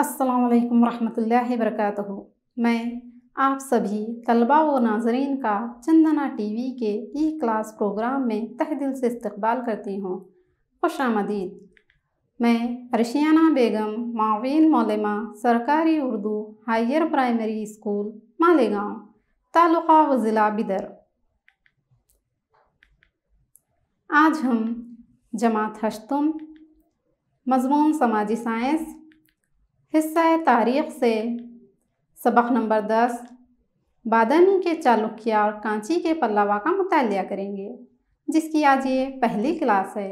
अस्सलाम रहमतुल्लाहि वरकatuह मैं आप सभी तलबा व नाजरीन का चंदना टीवी के ई क्लास प्रोग्राम में तहदिल दिल से इस्तकबाल करती हूँ खुश आमदीद मैं रशियाना बेगम मावीन मौलमा सरकारी Urdu higher primary school Malegaon taluka व ज़िला बिदर आज हम जमात हशतुम मजमून समाजी साइंस हिस्सा तारीख से सबक नंबर दस बादामी के चालुक्य और कांची के पल्लवा का मुताल करेंगे जिसकी आज ये पहली क्लास है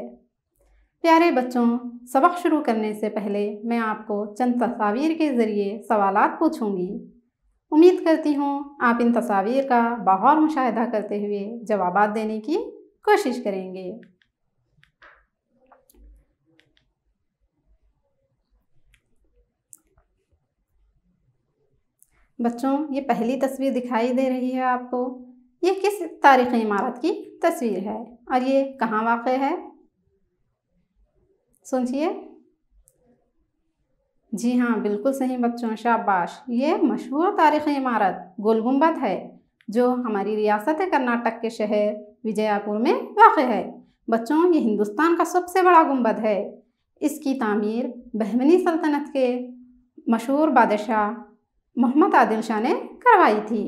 प्यारे बच्चों सबक शुरू करने से पहले मैं आपको चंद तस्वीर के ज़रिए सवाल पूछूंगी उम्मीद करती हूँ आप इन तस्वीर का बाहर मुशाह करते हुए जवाब देने की कोशिश करेंगे बच्चों ये पहली तस्वीर दिखाई दे रही है आपको ये किस तारीख़ी इमारत की तस्वीर है और ये कहाँ वाक़ है सोचिए जी हाँ बिल्कुल सही बच्चों शाबाश ये मशहूर तारीख़ी इमारत गोल गुम्बद है जो हमारी रियासत कर्नाटक के शहर विजयपुर में वाक़ है बच्चों ये हिंदुस्तान का सबसे बड़ा गुम्बद है इसकी तामीर बहमनी सल्तनत के मशहूर बादशाह मोहम्मद आदिल शाह ने करवाई थी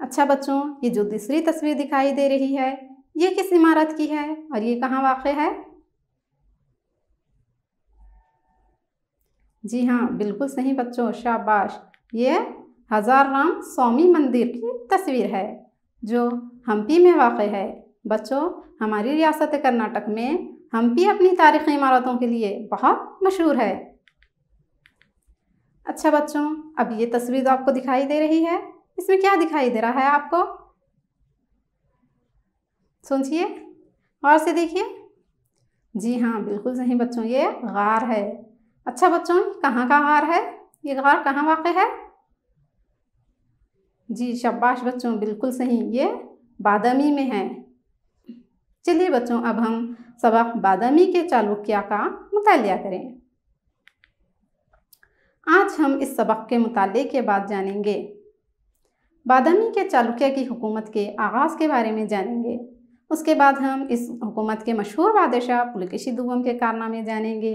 अच्छा बच्चों ये जो दूसरी तस्वीर दिखाई दे रही है ये किस इमारत की है और ये कहाँ वाक़ है जी हाँ बिल्कुल सही बच्चों शाबाश ये हज़ार राम स्वामी मंदिर की तस्वीर है जो हम्पी में वाक़ है बच्चों हमारी रियासत कर्नाटक में हम्पी अपनी तारीख़ी इमारतों के लिए बहुत मशहूर है अच्छा बच्चों अब ये तस्वीर तो आपको दिखाई दे रही है इसमें क्या दिखाई दे रहा है आपको सोचिए और से देखिए जी हाँ बिल्कुल सही बच्चों ये गार है अच्छा बच्चों कहाँ का गार है ये गार कहाँ वाक़ है जी शब्बाश बच्चों बिल्कुल सही ये बादामी में है चलिए बच्चों अब हम सबक बादामी के चालुक्या का मुतालिया करें आज हम इस सबक के मुताले के बाद जानेंगे बादामी के चालुक्य की हुकूमत के आगाज़ के बारे में जानेंगे उसके बाद हम इस हुकूमत के मशहूर बादशाह पुलकेशी दुगम के कारनामे जानेंगे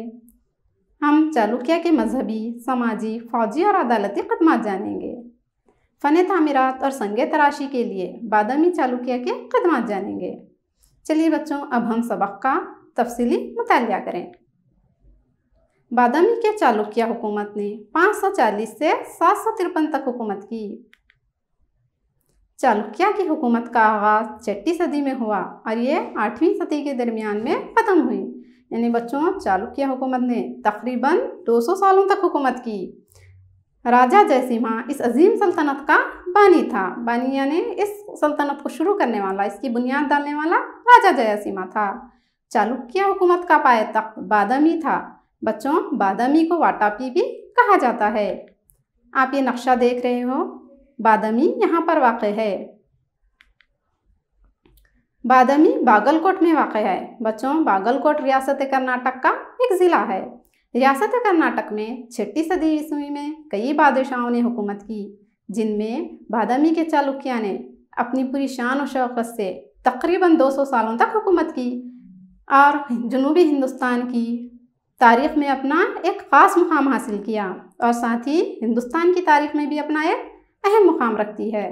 हम चालुक्य के मजहबी समाजी फौजी और अदालती खदम जानेंगे फ़न तमीरत और संग तराशी के लिए बादामी चालुक्य के खदमात जानेंगे चलिए बच्चों अब हम सबक का तफसली मुताल करें बादामी के चालुक्य हुकूमत ने 540 से सात तक हुकूमत की चालुक्य की हुकूमत का आगाज छठी सदी में हुआ और ये आठवीं सदी के दरमियान में ख़त्म हुई यानी बच्चों चालुक्य हुकूमत ने तकरीबन 200 सालों तक हुकूमत की राजा जयसिम्हा इस अजीम सल्तनत का बानी था बानी यानी इस सल्तनत को शुरू करने वाला इसकी बुनियाद डालने वाला राजा जयसिम्हा था चालुक्य हुकूमत का पाए तख्त बादामी था बच्चों बादामी को वाटापी भी कहा जाता है आप ये नक्शा देख रहे हो बादामी यहाँ पर वाक़ है बादामी बागलकोट में वाक़ है बच्चों बागलकोट रियासत कर्नाटक का एक ज़िला है रियासत कर्नाटक में छठी सदी ईस्वी में कई बादशाहों ने हुकूमत की जिनमें बादामी के चालुक्या ने अपनी पूरी शान और शौकत से तकरीबन 200 सालों तक हुकूमत की और जनूबी हिंदुस्तान की तारीख़ में अपना एक ख़ास मुकाम हासिल किया और साथ ही हिंदुस्तान की तारीख में भी अपना एक अहम मुकाम रखती है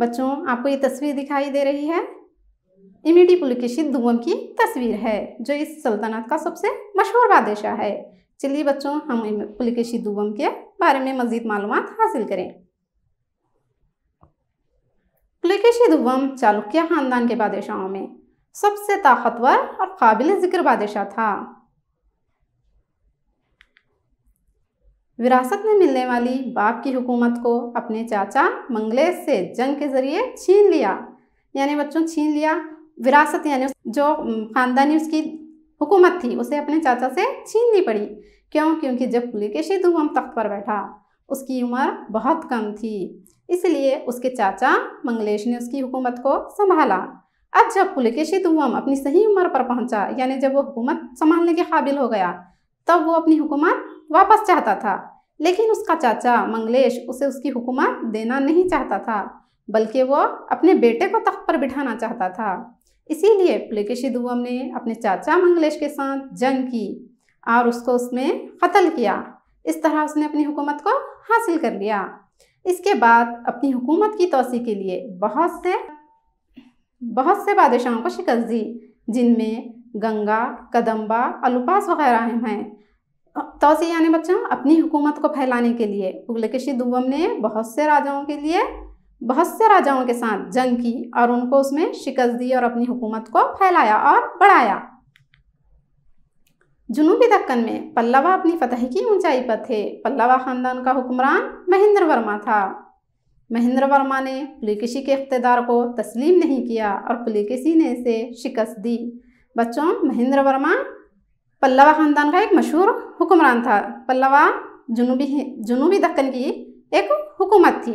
बच्चों आपको ये तस्वीर दिखाई दे रही है इमिडी पुलकेशित दुवम की तस्वीर है जो इस सल्तनत का सबसे मशहूर बादशाह है चलिए बच्चों हम पुलकेशी दुवम के बारे में मज़ीद मालूम हासिल करें पुलकेशी दुवम चालुक्य ख़ानदान के बादशाहों में सबसे ताकतवर और काबिल ज़िक्र बादशाह था विरासत में मिलने वाली बाप की हुकूमत को अपने चाचा मंगलेश से जंग के ज़रिए छीन लिया यानी बच्चों छीन लिया विरासत यानी जो ख़ानदानी उसकी हुकूमत थी उसे अपने चाचा से छीननी पड़ी क्यों क्योंकि जब पुलिकेशी धुवम तख्त पर बैठा उसकी उम्र बहुत कम थी इसलिए उसके चाचा मंगलेश ने उसकी हुकूमत को संभाला अब जब पुलिकेशी धुवम अपनी सही उम्र पर पहुंचा यानी जब वो हुकूमत संभालने के काबिल हो गया तब वो अपनी हुकूमत वापस चाहता था लेकिन उसका चाचा मंगलेश उसे उसकी हुकूमत देना नहीं चाहता था बल्कि वह अपने बेटे को तख्त पर बिठाना चाहता था इसीलिए पुलिकेशी दुवम ने अपने चाचा मंगलेश के साथ जंग की और उसको उसमें कत्ल किया इस तरह उसने अपनी हुकूमत को हासिल कर लिया इसके बाद अपनी हुकूमत की तोसी के लिए बहुत से बहुत से बादशाहों को शिकस्त दी जिनमें गंगा कदम्बा अलुपास वगैरह हैं तो से यानी बच्चों अपनी हुकूमत को फैलाने के लिए पुगलकेशी दुबम ने बहुत से राजाओं के लिए बहुत से राजाओं के साथ जंग की और उनको उसमें शिकस्त दी और अपनी हुकूमत को फैलाया और बढ़ाया जुनूबी दक्कन में पल्लवा अपनी फतह की ऊंचाई पर थे पल्लवा खानदान का हुक्मरान महेंद्र वर्मा था महेंद्र वर्मा ने पुलिकेशी के इकतदार को तस्लीम नहीं किया और पुलिकेशी ने इसे शिकस्त दी बच्चों महेंद्र वर्मा पल्लवा ख़ानदान का एक मशहूर हुक्मरान था पल्लवा जुनूबी जुनूबी दक्कन की एक हुकूमत थी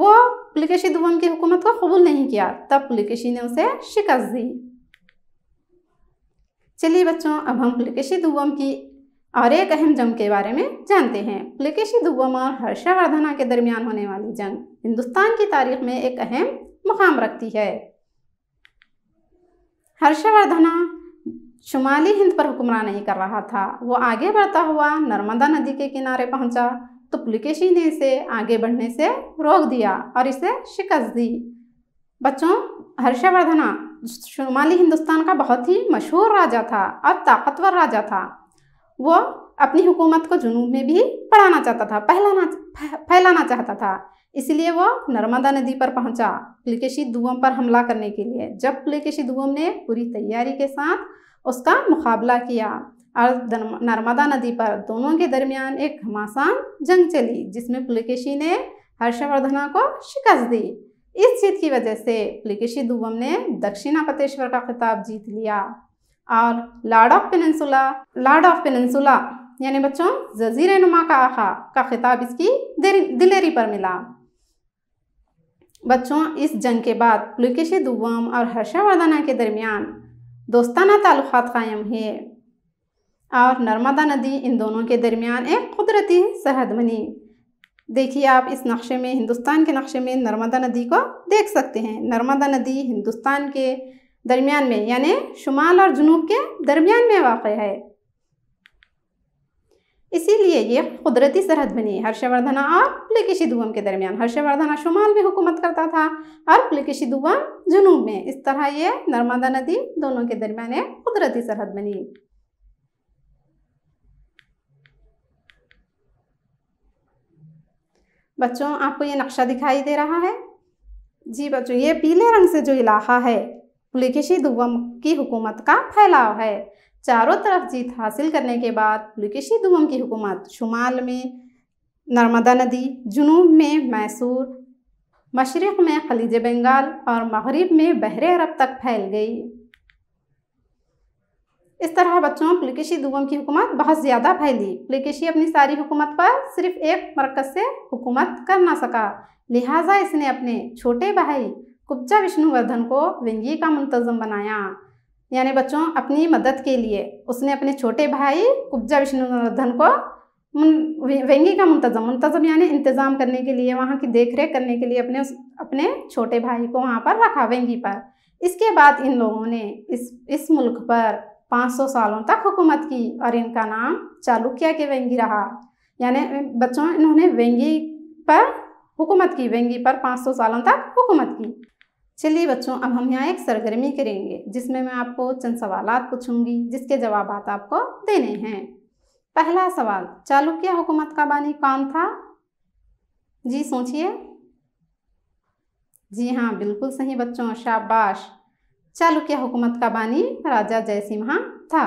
वो पुलिकेशी दुबम की हुकूमत को कबूल नहीं किया तब पुलिकेशी ने उसे शिकस्त दी चलिए बच्चों अब हम पुलिकेशी दुबम की और एक अहम जंग के बारे में जानते हैं पुलिकेशी दुबम और हर्षवर्धना के दरमियान होने वाली जंग हिंदुस्तान की तारीख में एक अहम मुकाम रखती है हर्षवर्धना शुमाली हिंद पर हुक्मरान नहीं कर रहा था वो आगे बढ़ता हुआ नर्मदा नदी के किनारे पहुंचा तो पुलकेशी ने इसे आगे बढ़ने से रोक दिया और इसे शिकस्त दी बच्चों हर्षवर्धना शुमाली हिंदुस्तान का बहुत ही मशहूर राजा था और ताकतवर राजा था वो अपनी हुकूमत को जुनूब में भी पढ़ाना चाहता था फैलाना फैलाना चाहता था इसलिए वो नर्मदा नदी पर पहुंचा पुलिकेशी दुवम पर हमला करने के लिए जब पुलिकेशी दुवम ने पूरी तैयारी के साथ उसका मुकाबला किया और नर्मदा नदी पर दोनों के दरमियान एक घमासान जंग चली जिसमें पुलकेशी ने हर्षवर्धना को शिकस्त दी इस जीत की वजह से पुलिकेशी दुबम ने दक्षिणापतेश्वर का खिताब जीत लिया और lord of peninsula lord of peninsula यानी बच्चों जजीर नुमा का आखा का खिताब इसकी दिलेरी पर मिला बच्चों इस जंग के बाद पुलिकेशी दुबम और हर्षवर्धना के दरमियान दोस्ताना ताल्लुक कायम है और नर्मदा नदी इन दोनों के दरमियान एक कुदरती सरहद बनी देखिए आप इस नक्शे में हिंदुस्तान के नक्शे में नर्मदा नदी को देख सकते हैं नर्मदा नदी हिंदुस्तान के दरमियान में यानी शुमाल और जुनूब के दरमियान में वाक़ है इसीलिए ये कुदरती सरहद बनी हर्षवर्धन और पुलकेशिदुवम के दरमियान हर्षवर्धन शुमाल में हुकूमत करता था और पुलकेशिदुवम जुनूब में इस तरह ये नर्मदा नदी दोनों के दरमियान एक कुदरती सरहद बनी बच्चों आपको ये नक्शा दिखाई दे रहा है जी बच्चों ये पीले रंग से जो इलाका है पुलकेशी दुवम की हुकूमत का फैलाव है चारों तरफ जीत हासिल करने के बाद पुलकेशी दुमम की हुकूमत शुमाल में नर्मदा नदी जुनूब में मैसूर मशरक़ में खलीज बंगाल और मगरब में बहरे अरब तक फैल गई इस तरह बच्चों पुलकेशी दुगम की हुकूमत बहुत ज़्यादा फैली पुलकेशी अपनी सारी हुकूमत पर सिर्फ एक मरकज़ से हुकूमत कर ना सका लिहाजा इसने अपने छोटे भाई कुब्जा विष्णुवर्धन को व्यंगी का मुंतज़म बनाया यानी बच्चों अपनी मदद के लिए उसने अपने छोटे भाई कुब्जा विष्णुवर्धन को व्यंगी का मुंतजम मुंतजम यानी इंतज़ाम करने के लिए वहाँ की देख रेख करने के लिए अपने उस अपने छोटे भाई को वहाँ पर रखा व्यंगी पर इसके बाद इन लोगों ने इस इस मुल्क पर 500 सालों तक हुकूमत की और इनका नाम चालुक्य के व्यंगी रहा यानी बच्चों इन्होंने व्यंगी पर हुकूमत की व्यंगी पर पाँच सालों तक हुकूमत की चलिए बच्चों अब हम यहाँ एक सरगर्मी करेंगे जिसमें मैं आपको चंद सवाल पूछूंगी जिसके जवाब आपको देने हैं पहला सवाल चालुक्य हुकूमत का बानी कौन था जी सोचिए जी हाँ बिल्कुल सही बच्चों शाबाश चालुक्य हुकूमत का बानी राजा जयसिम्हा था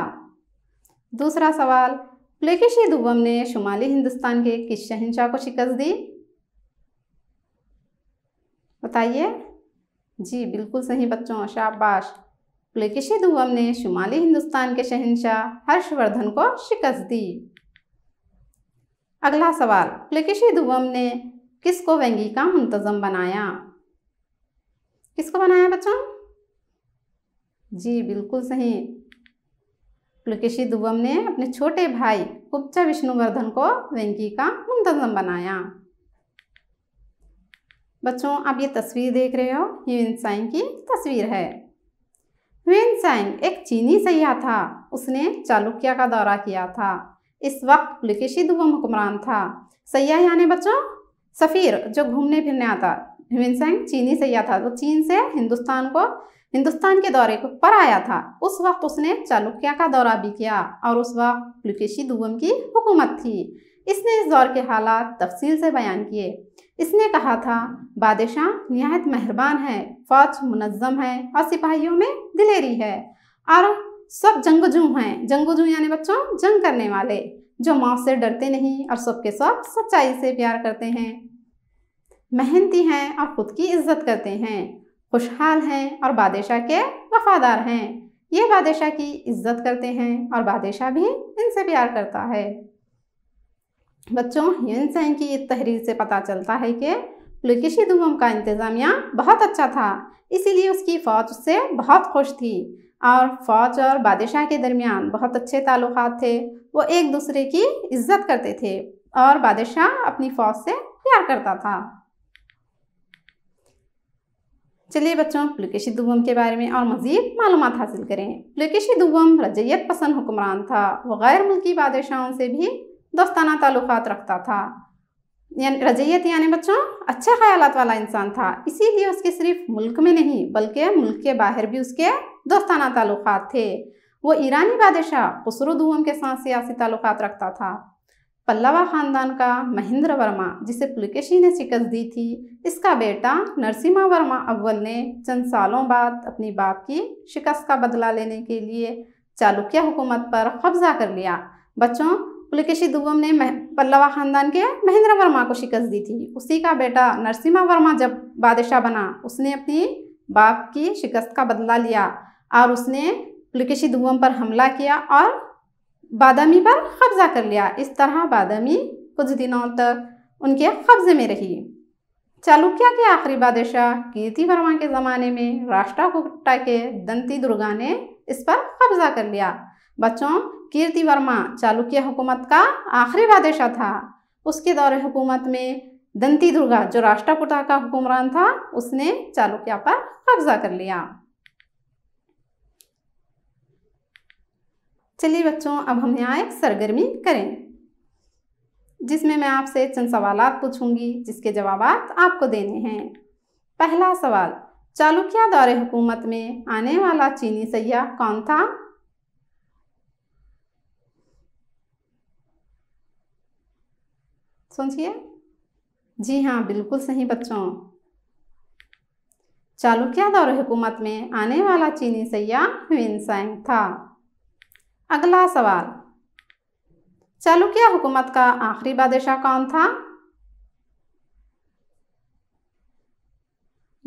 दूसरा सवाल प्लेकिशी दुबम ने शुमाली हिंदुस्तान के किस शहनशाह को शिकस्त दी बताइए जी बिल्कुल सही बच्चों शाबाश पुलकेशी धुवम ने शुमाली हिंदुस्तान के शहनशाह हर्षवर्धन को शिकस्त दी अगला सवाल पुलकेशी धुवम ने किसको व्यंगी का मुंतजम बनाया किसको बनाया बच्चों जी बिल्कुल सही पुलकेशी दुबम ने अपने छोटे भाई कुप्चा विष्णुवर्धन को व्यंगी का मुंतजम बनाया बच्चों आप ये तस्वीर देख रहे हो ह्यून साइन की तस्वीर है ह्यून एक चीनी सैया था उसने चालुक्या का दौरा किया था इस वक्त पुलकेशी दुगम हुक्मरान था सैया यानी बच्चों सफ़ीर जो घूमने फिरने आता ह्यून साइन चीनी सैया था वो तो चीन से हिंदुस्तान को हिंदुस्तान के दौरे पर आया था उस वक्त उसने चालुक्या का दौरा भी किया और उस वक्त पुलकेशी दुगम की हुकूमत थी इसने इस दौर के हालात तफसील से बयान किए इसने कहा था बादशाह नहायत मेहरबान है फौज मुनज़म है और सिपाहियों में दिलेरी है और सब जंगजू हैं जंगजू यानी बच्चों जंग करने वाले जो माँ से डरते नहीं और सबके सब सच्चाई से प्यार करते हैं मेहनती हैं और खुद की इज्जत करते हैं खुशहाल हैं और बादशाह के वफादार हैं ये बादशाह की इज्जत करते हैं और बादशाह भी इनसे प्यार करता है बच्चों ह्यून सैन की इस तहरीर से पता चलता है कि पुलकेशी दुम का इंतज़ामिया बहुत अच्छा था इसीलिए उसकी फ़ौज उससे बहुत खुश थी और फ़ौज और बादशाह के दरमियान बहुत अच्छे ताल्लुक थे वो एक दूसरे की इज्जत करते थे और बादशाह अपनी फ़ौज से प्यार करता था चलिए बच्चों पुलकेशी दुबम के बारे में और मज़ीद मालूम हासिल करें पुलकेशी दुबम रजैत पसंद हुक्मरान था वो गैर मुल्की बादशाहों से भी दोस्ताना ताल्लुकात रखता था यानी रजैत यानी बच्चों अच्छे ख्याल वाला इंसान था इसीलिए उसके सिर्फ मुल्क में नहीं बल्कि मुल्क के बाहर भी उसके दोस्ताना ताल्लुक थे वो ईरानी बादशाह खुसरुद्दूम के साथ सियासी ताल्लुकात रखता था पल्लवा खानदान का महेंद्र वर्मा जिसे पुलकेशी ने शिकस्त दी थी इसका बेटा नरसिम्हा वर्मा अव्वल ने चंद सालों बाद अपनी बाप की शिकस्त का बदला लेने के लिए चालुक्य हुकूमत पर कब्जा कर लिया बच्चों पुलकेशी दुबम ने पल्लवा खानदान के महेंद्र वर्मा को शिकस्त दी थी उसी का बेटा नरसिम्हा वर्मा जब बादशाह बना उसने अपने बाप की शिकस्त का बदला लिया और उसने पुलकेशी दुबम पर हमला किया और बादामी पर कब्जा कर लिया इस तरह बादामी कुछ दिनों तक उनके कब्जे में रही चालुक्य के आखिरी बादशाह कीर्ति वर्मा के ज़माने में राष्ट्रा कुट्टा के दंती दुर्गा ने इस पर कब्जा कर लिया बच्चों कीर्ति वर्मा चालुक्य हुकूमत का आखिरी बादशाह था उसके दौरे हुकूमत में दंती दुर्गा जो राष्ट्रपुता का हुक्मरान था उसने चालुक्या पर कब्जा कर लिया चलिए बच्चों अब हम यहाँ एक सरगर्मी करें जिसमें मैं आपसे चंद सवाल पूछूंगी जिसके जवाब आपको देने हैं पहला सवाल चालुक्या दौरे हुकूमत में आने वाला चीनी सैया कौन था समझिए जी हाँ बिल्कुल सही बच्चों चालुक्य दौर हुकूमत में आने वाला चीनी सैया था अगला सवाल चालुक्य हुकूमत का आखिरी बादशाह कौन था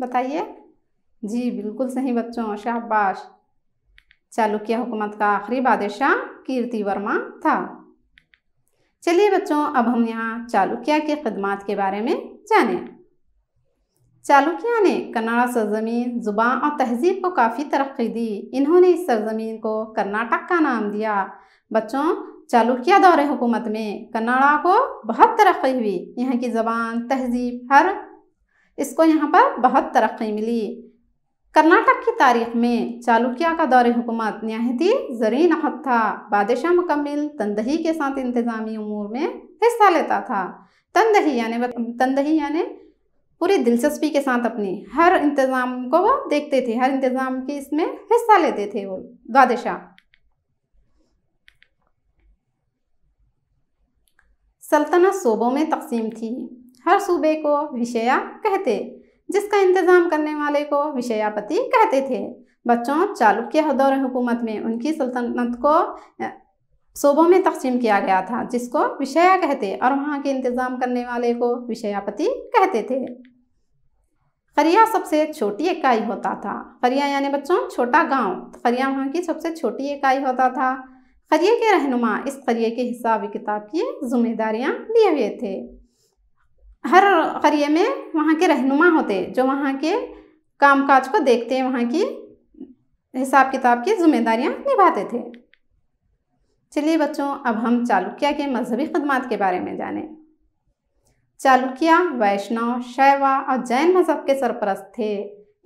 बताइए जी बिल्कुल सही बच्चों शाहबाश चालुक्य हुकूमत का आखिरी बादशाह कीर्ति वर्मा था चलिए बच्चों अब हम यहाँ चालुक्य के खदमात के बारे में जाने चालुक्या ने कन्नाड़ा सरजमीन ज़ुबान और तहजीब को काफ़ी तरक्की दी इन्होंने इस सरजमीन को कर्नाटक का नाम दिया बच्चों चालुक्या दौर हुकूमत में कन्नाड़ा को बहुत तरक्की हुई यहाँ की ज़बान तहजीब हर इसको यहाँ पर बहुत तरक्की मिली कर्नाटक की तारीख में चालुक्य का दौर हुकूमत नहायती जरीन अहद था बादशाह मुकम्मिल तंदही के साथ इंतज़ामी उमूर में हिस्सा लेता था तंदही यानी तंदही यानी पूरी दिलचस्पी के साथ अपनी हर इंतज़ाम को वो देखते थे हर इंतज़ाम के इसमें हिस्सा लेते थे वो बादशाह सल्तनत सूबों में तकसीम थी हर सूबे को विषया कहते जिसका इंतजाम करने वाले को विषयापति कहते थे बच्चों चालुक्य दौर हुकूमत में उनकी सल्तनत को सूबों में तकसीम किया गया था जिसको विषया कहते और वहाँ के इंतज़ाम करने वाले को विषयापति कहते थे खरिया सबसे छोटी इकाई होता था खरिया यानी बच्चों छोटा गांव खरिया वहाँ की सबसे छोटी इकाई होता था करिए के रहनुमा इस करिए के हिसाब किताब की जिम्मेदारियाँ दिए हुए थे हर करिए में वहाँ के रहनुमा होते जो वहाँ के कामकाज को देखते हैं वहाँ की हिसाब किताब की जिम्मेदारियाँ निभाते थे चलिए बच्चों अब हम चालुक्या के मजहबी खदमात के बारे में जानें चालुक्या वैष्णव शैवा और जैन मजहब के सरपरस्त थे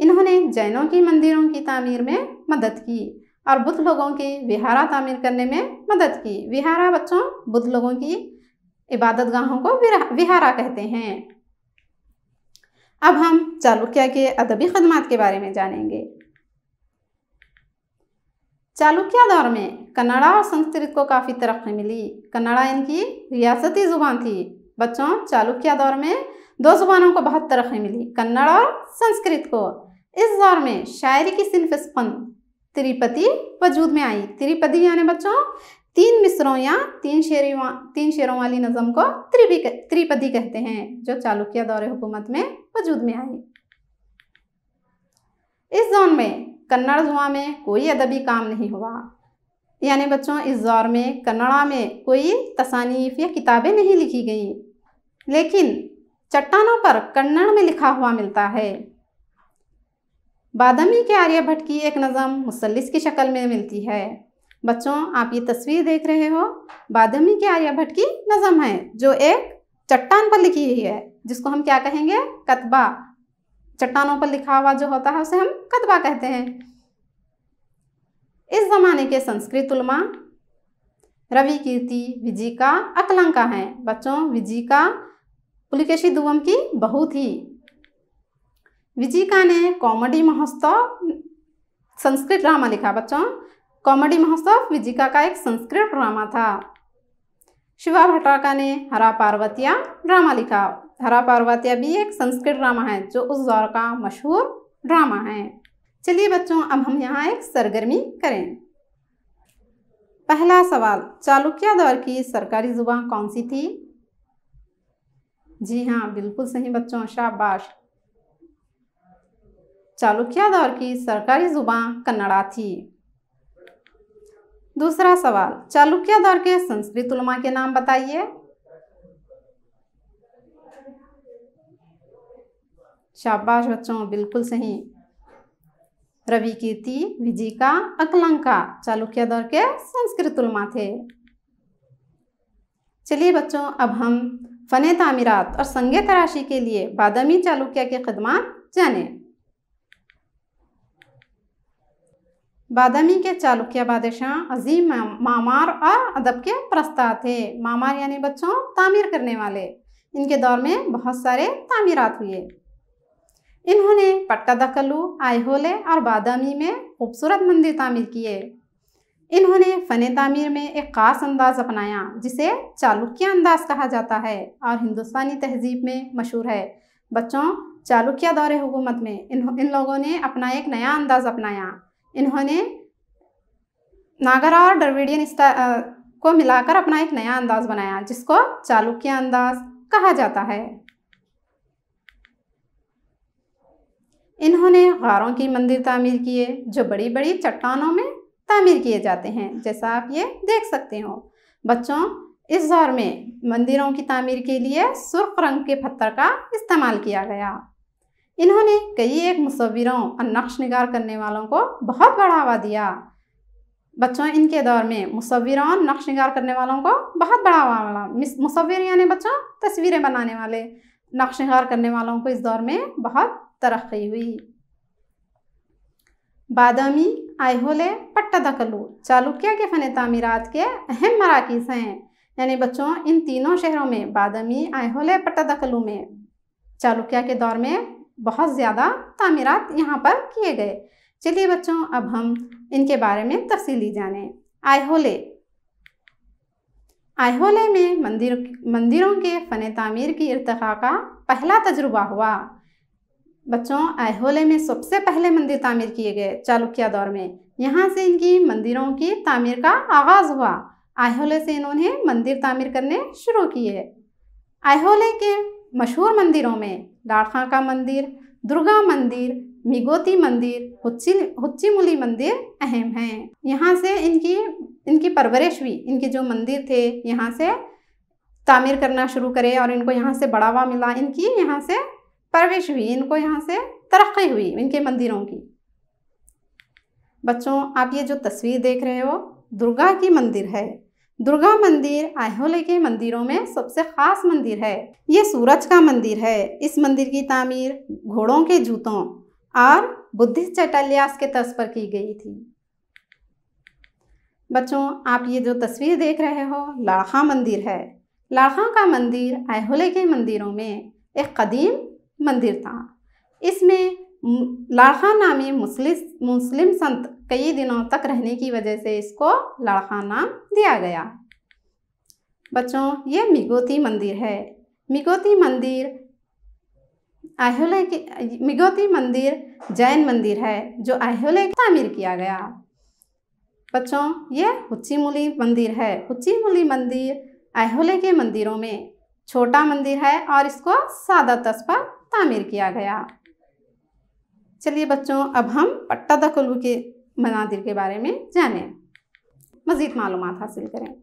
इन्होंने जैनों की मंदिरों की तामीर में मदद की और बुद्ध लोगों की विहारा तामीर करने में मदद की विहारा बच्चों बुद्ध लोगों की इबादत गाहों को विहारा कहते हैं अब हम चालुक्य के अदबी खदमात के बारे में जानेंगे चालुक्य दौर में कन्नड़ा और संस्कृत को काफ़ी तरक्की मिली कन्नड़ा इनकी रियासती ज़ुबान थी बच्चों चालुक्य दौर में दो ज़ुबानों को बहुत तरक्की मिली कन्नड़ और संस्कृत को इस दौर में शायरी की सिनफ स्पंद तिरुपति वजूद में आई तिरुपति यानी बच्चों तीन मिस्रों या तीन शेरी तीन शेरों वाली नज़म को त्रिपी त्रिपदी कहते हैं जो चालुक्य दौरे हुकूमत में वजूद में आई इस जोन में कन्नड़ जुआ में कोई अदबी काम नहीं हुआ यानी बच्चों इस दौर में कन्नड़ा में कोई तसानीफ या किताबें नहीं लिखी गई लेकिन चट्टानों पर कन्नड़ में लिखा हुआ मिलता है बादमी के आर्यभट्ट की एक नज़म मुसलिस की शक्ल में मिलती है बच्चों आप ये तस्वीर देख रहे हो बादमी के आर्यभट्ट की नज़म है जो एक चट्टान पर लिखी हुई है जिसको हम क्या कहेंगे कतबा चट्टानों पर लिखा हुआ जो होता है उसे हम कतबा कहते हैं इस ज़माने के संस्कृत उलमा रवि कीर्ति विजिका अकलंका हैं बच्चों विजिका पुलिकेशी दुवम की बहू थी विजिका ने कॉमेडी महोत्सव संस्कृत ड्रामा लिखा बच्चों कॉमेडी महोत्सव विजिका का एक संस्कृत ड्रामा था शिवा भटाका ने हरा पार्वतिया ड्रामा लिखा हरा पार्वतिया भी एक संस्कृत ड्रामा है जो उस दौर का मशहूर ड्रामा है चलिए बच्चों अब हम यहाँ एक सरगर्मी करें पहला सवाल चालुक्य दौर की सरकारी जुबा कौन सी थी जी हाँ बिल्कुल सही बच्चों शाबाश चालुक्य दौर की सरकारी जुबा कन्नड़ा थी दूसरा सवाल चालुक्य दौर के संस्कृत उलमा के नाम बताइए शाबाश बच्चों बिल्कुल सही रवि कीर्ति विजिका अकलंका चालुक्य दौर के संस्कृत उलमा थे चलिए बच्चों अब हम फने तामीरात और संगे तराशी के लिए बादामी चालुक्य के खदमात जाने बादामी के चालुक्य बादशाह अजीम मामार और अदब के प्रस्ताव थे मामार यानी बच्चों तामीर करने वाले इनके दौर में बहुत सारे तामीरात हुए इन्होंने दखलू दकलू होले और बादामी में खूबसूरत मंदिर तामीर किए इन्होंने फ़न तामीर में एक ख़ास अंदाज़ अपनाया जिसे चालुक्य अंदाज कहा जाता है और हिंदुस्तानी तहजीब में मशहूर है बच्चों चालुक्य दौरे हुकूमत में इन इन लोगों ने अपना एक नया अंदाज़ अपनाया इन्होंने नागर और डरविडियन को मिलाकर अपना एक नया अंदाज बनाया जिसको चालुक्य अंदाज कहा जाता है इन्होंने गारों की मंदिर तामीर किए जो बड़ी बड़ी चट्टानों में तामीर किए जाते हैं जैसा आप ये देख सकते हो बच्चों इस दौर में मंदिरों की तामीर के लिए सुर्ख रंग के पत्थर का इस्तेमाल किया गया इन्होंने कई एक मुसविरों और नक्श निगार करने वालों को बहुत बढ़ावा दिया बच्चों इनके दौर में मुसविरों नक्श निगार करने वालों को बहुत बढ़ावा मिला मुसविर यानी बच्चों तस्वीरें बनाने वाले नक्श निगार करने वालों को इस दौर में बहुत तरक्की हुई बादामी आयहोले पट्टदकलू चालुक्य के फ़न तमीरत के अहम मराकज़ हैं यानी बच्चों इन तीनों शहरों में बादामी आयहोले पट्टदकलू में चालुक्य के दौर में बहुत ज़्यादा तामीरत यहाँ पर किए गए चलिए बच्चों अब हम इनके बारे में तफसीली जाने आयहोले आयहोले में मंदिर मंदिरों के फ़न तामीर की इरतका का पहला तजुर्बा हुआ बच्चों आयहोले में सबसे पहले मंदिर तामीर किए गए चालुक्य दौर में यहाँ से इनकी मंदिरों की तामीर का आगाज़ हुआ आयहोले से इन्होंने मंदिर तामीर करने शुरू किए आयहोले के मशहूर मंदिरों में दाड़खा का मंदिर दुर्गा मंदिर मिगोती मंदिर हुच्ची हुच्चीमुली मंदिर अहम हैं यहाँ से इनकी इनकी परवरिश हुई इनके जो मंदिर थे यहाँ से तामीर करना शुरू करे और इनको यहाँ से बढ़ावा मिला इनकी यहाँ से परवरिश हुई इनको यहाँ से तरक्की हुई इनके मंदिरों की बच्चों आप ये जो तस्वीर देख रहे हो दुर्गा की मंदिर है दुर्गा मंदिर आहोले के मंदिरों में सबसे खास मंदिर है ये सूरज का मंदिर है इस मंदिर की तामीर घोड़ों के जूतों और बुद्धिस्ट चटल्यास के तर्ज पर की गई थी बच्चों आप ये जो तस्वीर देख रहे हो लाड़खा मंदिर है लाखा का मंदिर आहोले के मंदिरों में एक कदीम मंदिर था इसमें लाड़खा नामी मुस्लिम मुस्लिम संत कई दिनों तक रहने की वजह से इसको लड़का नाम दिया गया बच्चों ये मिगोती मंदिर है मिगोती मंदिर आहोले की मिगोती मंदिर जैन मंदिर है जो आहोले तामीर किया गया बच्चों ये उच्चीमुली मंदिर है उच्चीमुली मंदिर आहोले के मंदिरों में छोटा मंदिर है और इसको सादा तस् पर तामीर किया गया चलिए बच्चों अब हम पट्टा दकलू के मनादिर के बारे में जाने मज़ीद मालूम हासिल करें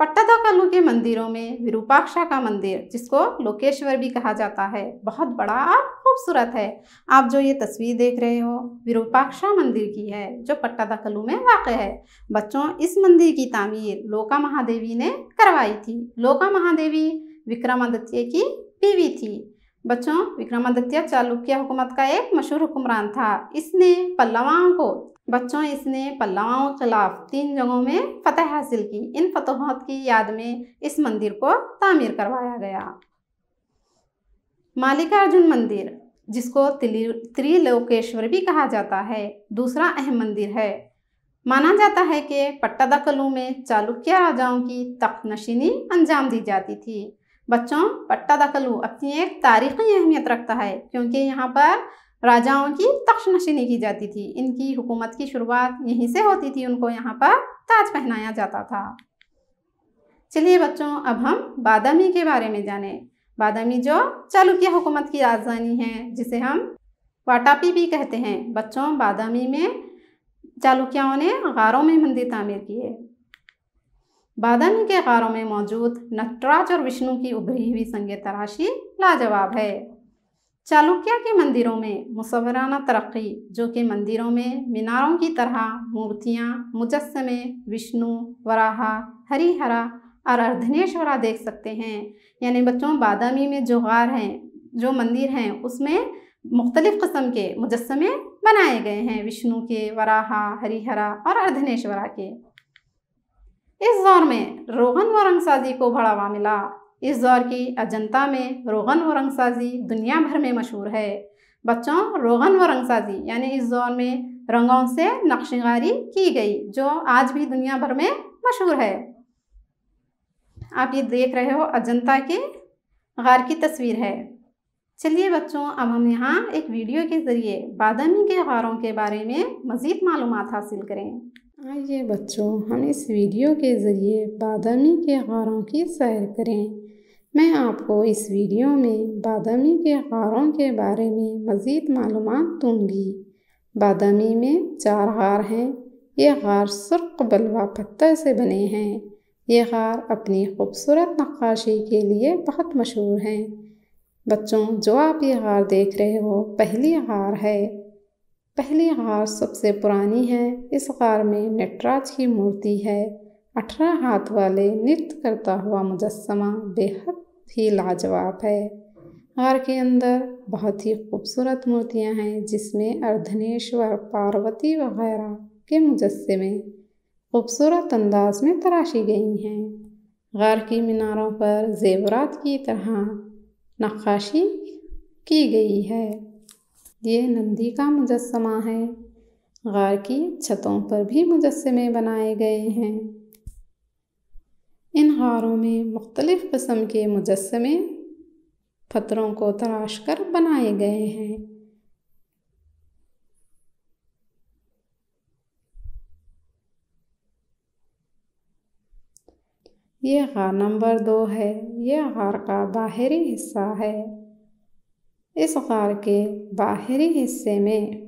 पट्टादाकलू के मंदिरों में विरूपाक्षा का मंदिर जिसको लोकेश्वर भी कहा जाता है बहुत बड़ा और खूबसूरत है आप जो ये तस्वीर देख रहे हो विरूपाक्षा मंदिर की है जो पट्टादाकलू में वाक़ है बच्चों इस मंदिर की तामीर लोका महादेवी ने करवाई थी लोका महादेवी विक्रमादित्य की बीवी थी बच्चों विक्रमादित्य चालुक्य हुकूमत का एक मशहूर हुक्मरान था इसने पल्लवाओं को बच्चों इसने पल्लवाओं के खिलाफ तीन जगहों में फतह हासिल की इन फतहत की याद में इस मंदिर को तामीर करवाया गया मालिकार्जुन मंदिर जिसको त्रिलोकेश्वर भी कहा जाता है दूसरा अहम मंदिर है माना जाता है कि पट्टादकलों में चालुक्य राजाओं की तख्त नशीनी अंजाम दी जाती थी बच्चों पट्टा दखलू अपनी एक तारीखी अहमियत रखता है क्योंकि यहाँ पर राजाओं की तक्ष नशीनी की जाती थी इनकी हुकूमत की शुरुआत यहीं से होती थी उनको यहाँ पर ताज पहनाया जाता था चलिए बच्चों अब हम बादामी के बारे में जाने बादामी जो चालुक्य हुकूमत की राजधानी है जिसे हम वाटापी भी कहते हैं बच्चों बादामी में चालुक्याओं ने गारों में मंदिर तामीर किए बादामी के कारों में मौजूद नटराज और विष्णु की उभरी हुई संगीत तराशी लाजवाब है चालुक्य के मंदिरों में मुसवराना तरक्की जो कि मंदिरों में मीनारों की तरह मूर्तियाँ मुजस्मे विष्णु वराहा हरिहरा और अर्धनेश्वरा देख सकते हैं यानी बच्चों बादामी में जो गार हैं जो मंदिर हैं उसमें मुख्तलिफ़ कस्म के मुजस्मे बनाए गए हैं विष्णु के वराहा हरिहरा और अर्धनेश्वरा के इस दौर में रोगन व रंगसाजी को बढ़ावा मिला इस दौर की अजंता में रोगन व रंगसाजी दुनिया भर में मशहूर है बच्चों रोगन व रंगसाजी यानी इस दौर में रंगों से नक्शारी की गई जो आज भी दुनिया भर में मशहूर है आप ये देख रहे हो अजंता के गार की तस्वीर है चलिए बच्चों अब हम यहाँ एक वीडियो के ज़रिए बादामी के गारों के बारे में मज़ीद मालूम हासिल करें आइए बच्चों हम इस वीडियो के ज़रिए बादामी के गारों की सैर करें मैं आपको इस वीडियो में बादामी के गारों के बारे में मज़ीद मालूम दूँगी बादामी में चार गार हैं ये गार सुर्ख बलवा पत्थर से बने हैं ये गार अपनी खूबसूरत नक्काशी के लिए बहुत मशहूर हैं बच्चों जो आप ये हार देख रहे हो पहली हार है पहली गार सबसे पुरानी है इस गार में नटराज की मूर्ति है अठारह हाथ वाले नृत्य करता हुआ मुजस्मा बेहद ही लाजवाब है गार के अंदर बहुत ही खूबसूरत मूर्तियां हैं जिसमें अर्धनेश्वर पार्वती वगैरह के मुजस्मे खूबसूरत अंदाज में तराशी गई हैं गार की मीनारों पर जेवरात की तरह नक्काशी की गई है ये नंदी का मुजस्मा है गार की छतों पर भी मुजस्मे बनाए गए हैं इन गारों में मुख्तलिफ़ कस्म के मुजस्मे पत्थरों को तराश कर बनाए गए हैं ये गार नंबर दो है यह गार का बाहरी हिस्सा है इस गार के बाहरी हिस्से में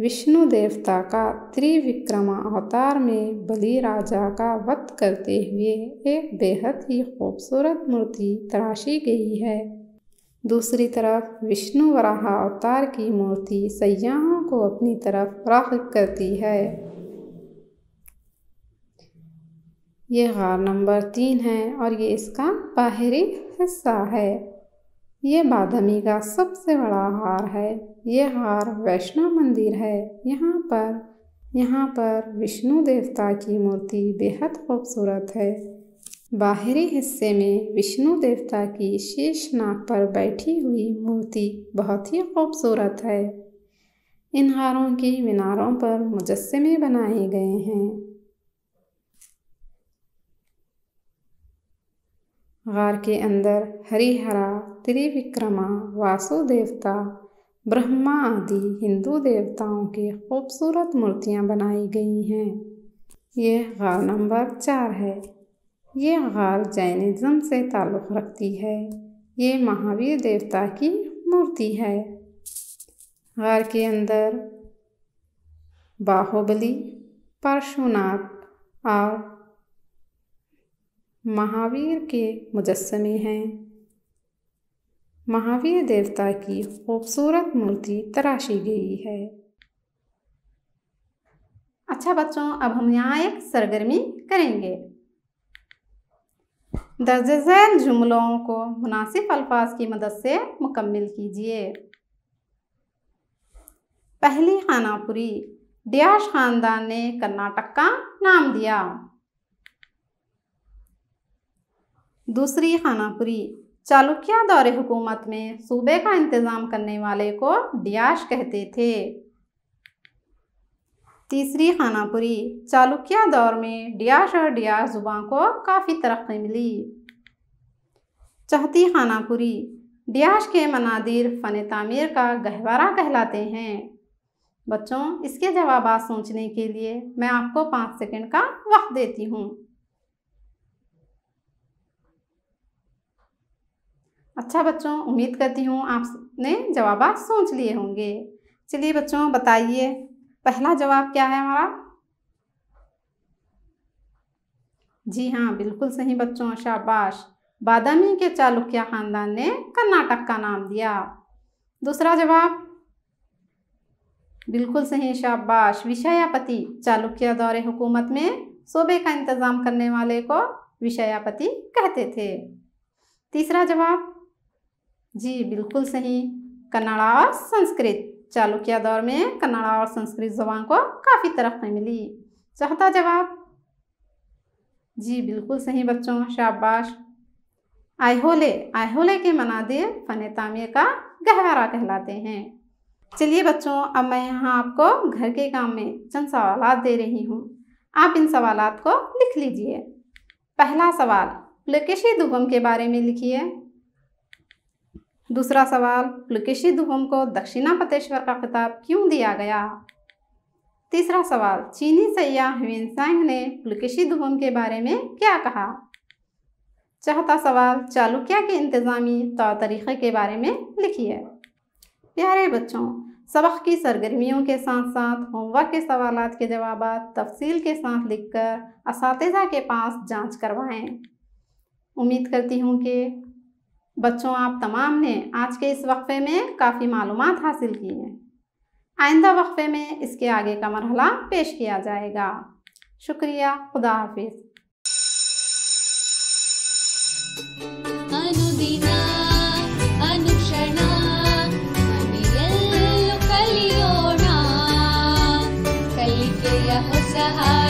विष्णु देवता का त्रिविक्रमा अवतार में बलि राजा का वध करते हुए एक बेहद ही खूबसूरत मूर्ति तराशी गई है दूसरी तरफ विष्णु वराहा अवतार की मूर्ति सयाहों को अपनी तरफ रागब करती है ये गार नंबर तीन है और ये इसका बाहरी हिस्सा है ये बादमी का सबसे बड़ा हार है ये हार वैष्णव मंदिर है यहाँ पर यहाँ पर विष्णु देवता की मूर्ति बेहद खूबसूरत है बाहरी हिस्से में विष्णु देवता की शीर्ष नाक पर बैठी हुई मूर्ति बहुत ही खूबसूरत है इन हारों की मीनारों पर मुजस्मे बनाए गए हैं गार के अंदर हरी हरा त्रिविक्रमा वासुदेवता ब्रह्मा आदि हिंदू देवताओं की खूबसूरत मूर्तियाँ बनाई गई हैं यह गार नंबर चार है ये गार जैनिज़्म से ताल्लुक़ रखती है ये महावीर देवता की मूर्ति है गार के अंदर बाहुबली परशुनाथ और महावीर के मुजस्मे हैं महावीर देवता की खूबसूरत मूर्ति तराशी गई है अच्छा बच्चों अब हम यहाँ एक सरगर्मी करेंगे दर्ज झैल जुमलों को मुनासिब अल्फाज की मदद से मुकम्मल कीजिए पहली खानापुरी डियाश खानदान ने कर्नाटक का नाम दिया दूसरी खानापुरी चालुक्या दौर हुकूमत में सूबे का इंतज़ाम करने वाले को डियाश कहते थे तीसरी खानापुरी चालुकिया दौर में डियाश और डियाश जुबान को काफ़ी तरक्की मिली चौथी खानापुरी डियाश के मनादिर फ़न तामीर का गहवारा कहलाते हैं बच्चों इसके जवाब सोचने के लिए मैं आपको पाँच सेकंड का वक्त देती हूँ अच्छा बच्चों उम्मीद करती हूँ आपने जवाब सोच लिए होंगे चलिए बच्चों बताइए पहला जवाब क्या है हमारा जी हाँ बिल्कुल सही बच्चों शाबाश बादामी के चालुक्य खानदान ने कर्नाटक का नाम दिया दूसरा जवाब बिल्कुल सही शाबाश विषयापति चालुक्य दौरे हुकूमत में सूबे का इंतज़ाम करने वाले को विषयापति कहते थे तीसरा जवाब जी बिल्कुल सही कन्नड़ा और संस्कृत चालुक्य दौर में कन्नड़ा और संस्कृत जुबान को काफ़ी तरक्की मिली चौथा जवाब जी बिल्कुल सही बच्चों शाबाश आइहोले आइहोले के मनादिर फ़न तामीर का गहवारा कहलाते हैं चलिए बच्चों अब मैं यहाँ आपको घर के काम में चंद सवाल दे रही हूँ आप इन सवाल को लिख लीजिए पहला सवाल पुलकेशी दुगम के बारे में लिखिए दूसरा सवाल पुलकेशी धुहम को दक्षिणा पतेश्वर का खिताब क्यों दिया गया तीसरा सवाल चीनी सयाह सैंग ने पुलकेशी धुवम के बारे में क्या कहा चौथा सवाल चालुक्य के इंतज़ामी तौर तरीक़े के बारे में लिखिए प्यारे बच्चों सबक की सरगर्मियों के साथ साथ होमवर्क के सवाल के जवाब तफसील के साथ लिखकर इस के पास जांच करवाएं उम्मीद करती हूँ कि बच्चों आप तमाम ने आज के इस वक्फे में काफ़ी मालूम हासिल की हैं आइंदा वक्फे में इसके आगे का मरहला पेश किया जाएगा शुक्रिया खुदा हाफिज़ afraid.